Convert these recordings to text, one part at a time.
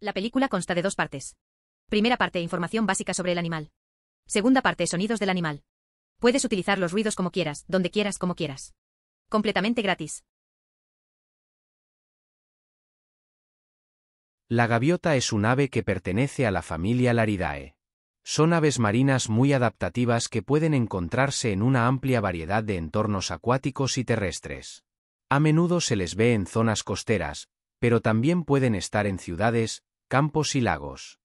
La película consta de dos partes. Primera parte, información básica sobre el animal. Segunda parte, sonidos del animal. Puedes utilizar los ruidos como quieras, donde quieras, como quieras. Completamente gratis. La gaviota es un ave que pertenece a la familia Laridae. Son aves marinas muy adaptativas que pueden encontrarse en una amplia variedad de entornos acuáticos y terrestres. A menudo se les ve en zonas costeras, pero también pueden estar en ciudades, campos y lagos.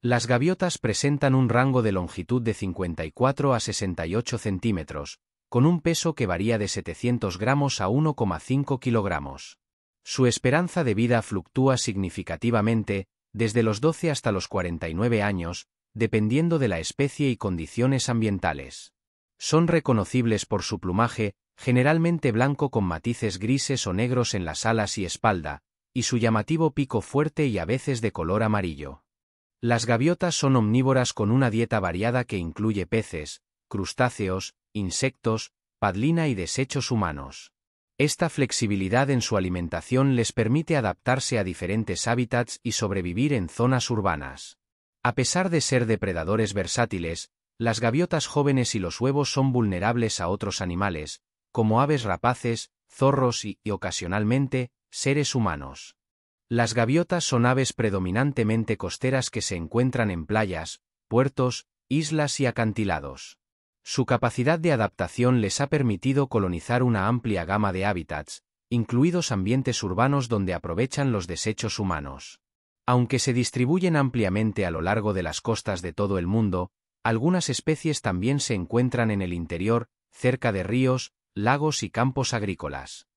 Las gaviotas presentan un rango de longitud de 54 a 68 centímetros, con un peso que varía de 700 gramos a 1,5 kilogramos. Su esperanza de vida fluctúa significativamente, desde los 12 hasta los 49 años, dependiendo de la especie y condiciones ambientales. Son reconocibles por su plumaje, generalmente blanco con matices grises o negros en las alas y espalda, y su llamativo pico fuerte y a veces de color amarillo. Las gaviotas son omnívoras con una dieta variada que incluye peces, crustáceos, insectos, padlina y desechos humanos. Esta flexibilidad en su alimentación les permite adaptarse a diferentes hábitats y sobrevivir en zonas urbanas. A pesar de ser depredadores versátiles, las gaviotas jóvenes y los huevos son vulnerables a otros animales, como aves rapaces, zorros y, y ocasionalmente, seres humanos. Las gaviotas son aves predominantemente costeras que se encuentran en playas, puertos, islas y acantilados. Su capacidad de adaptación les ha permitido colonizar una amplia gama de hábitats, incluidos ambientes urbanos donde aprovechan los desechos humanos. Aunque se distribuyen ampliamente a lo largo de las costas de todo el mundo, algunas especies también se encuentran en el interior, cerca de ríos, lagos y campos agrícolas.